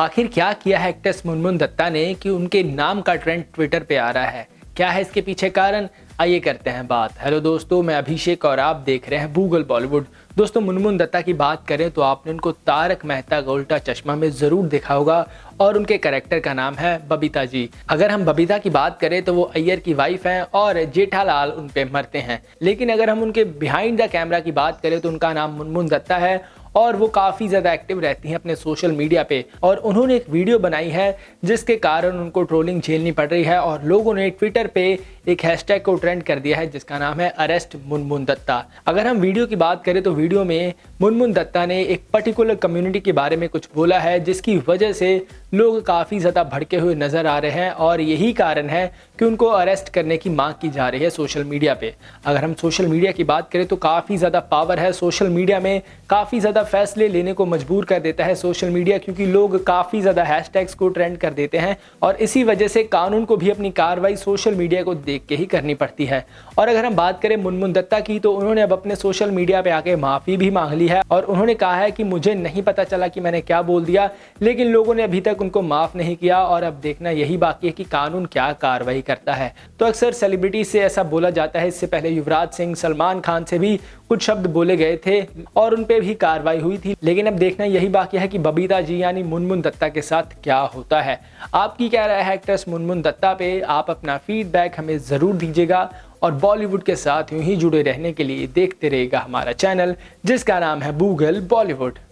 आखिर क्या किया है एक्ट्रेस मुनमुन दत्ता ने कि उनके नाम का ट्रेंड ट्विटर पे आ रहा है क्या है इसके पीछे कारण आइए करते हैं बात हेलो दोस्तों मैं अभिषेक और आप देख रहे हैं गूगल बॉलीवुड दोस्तों मुनमुन दत्ता की बात करें तो आपने उनको तारक मेहता का उल्टा चश्मा में ज़रूर देखा होगा और उनके करेक्टर का नाम है बबीता जी अगर हम बबीता की बात करें तो वो अय्यर की वाइफ हैं और जेठालाल उन पे मरते हैं लेकिन अगर हम उनके बिहाइंड द कैमरा की बात करें तो उनका नाम मुनमुन दत्ता है और वो काफ़ी ज़्यादा एक्टिव रहती हैं अपने सोशल मीडिया पे और उन्होंने एक वीडियो बनाई है जिसके कारण उनको ट्रोलिंग झेलनी पड़ रही है और लोगों ने ट्विटर पे एक हैशटैग को ट्रेंड कर दिया है जिसका नाम है अरेस्ट मुनमुन दत्ता अगर हम वीडियो की बात करें तो वीडियो में मुनमुन दत्ता ने एक पर्टिकुलर कम्युनिटी के बारे में कुछ बोला है जिसकी वजह से लोग काफ़ी ज़्यादा भड़के हुए नज़र आ रहे हैं और यही कारण है कि उनको अरेस्ट करने की मांग की जा रही है सोशल मीडिया पे अगर हम सोशल मीडिया की बात करें तो काफ़ी ज़्यादा पावर है सोशल मीडिया में काफ़ी ज़्यादा फैसले लेने को मजबूर कर देता है सोशल मीडिया क्योंकि लोग काफ़ी ज़्यादा हैशटैग्स को ट्रेंड कर देते हैं और इसी वजह से कानून को भी अपनी कार्रवाई सोशल मीडिया को देख के ही करनी पड़ती है और अगर हम बात करें मुनमुन दत्ता की तो उन्होंने अब अपने सोशल मीडिया पर आके माफ़ी भी मांग ली है और उन्होंने कहा है कि मुझे नहीं पता चला कि मैंने क्या बोल दिया लेकिन लोगों ने अभी तक तक उनको माफ़ नहीं किया और अब देखना यही बाकी है कि कानून क्या कार्रवाई करता है तो अक्सर सेलिब्रिटी से ऐसा बोला जाता है इससे पहले युवराज सिंह सलमान खान से भी कुछ शब्द बोले गए थे और उन पर भी कार्रवाई हुई थी लेकिन अब देखना यही बाकी है कि बबीता जी यानी मुनमुन दत्ता के साथ क्या होता है आपकी क्या राय है एक्ट्रेस मुनमुन दत्ता पे आप अपना फीडबैक हमें ज़रूर दीजिएगा और बॉलीवुड के साथ यूं ही जुड़े रहने के लिए देखते रहेगा हमारा चैनल जिसका नाम है गूगल बॉलीवुड